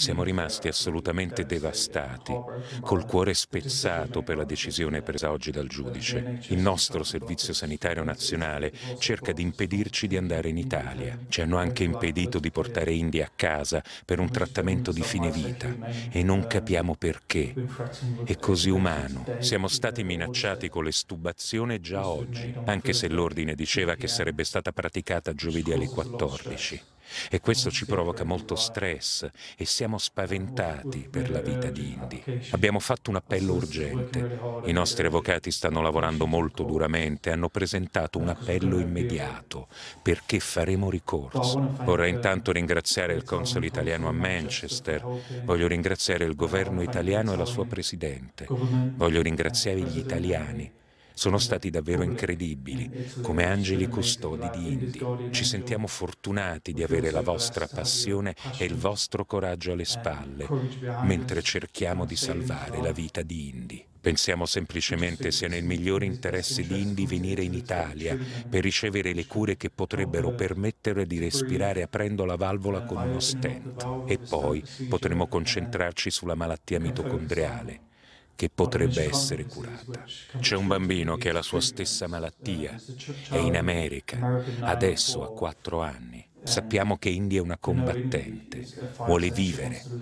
Siamo rimasti assolutamente devastati, col cuore spezzato per la decisione presa oggi dal giudice. Il nostro Servizio Sanitario Nazionale cerca di impedirci di andare in Italia. Ci hanno anche impedito di portare India a casa per un trattamento di fine vita e non capiamo perché. È così umano. Siamo stati minacciati con l'estubazione già oggi, anche se l'ordine diceva che sarebbe stata praticata giovedì alle 14 e questo ci provoca molto stress e siamo spaventati per la vita di Indy. Abbiamo fatto un appello urgente. I nostri avvocati stanno lavorando molto duramente, hanno presentato un appello immediato perché faremo ricorso. Vorrei intanto ringraziare il console italiano a Manchester, voglio ringraziare il governo italiano e la sua presidente, voglio ringraziare gli italiani sono stati davvero incredibili, come angeli custodi di Indy. Ci sentiamo fortunati di avere la vostra passione e il vostro coraggio alle spalle, mentre cerchiamo di salvare la vita di Indy. Pensiamo semplicemente sia nel migliore interesse di Indy venire in Italia per ricevere le cure che potrebbero permettere di respirare aprendo la valvola con uno stent e poi potremo concentrarci sulla malattia mitocondriale che potrebbe essere curata. C'è un bambino che ha la sua stessa malattia, è in America, adesso ha quattro anni. Sappiamo che India è una combattente, vuole vivere,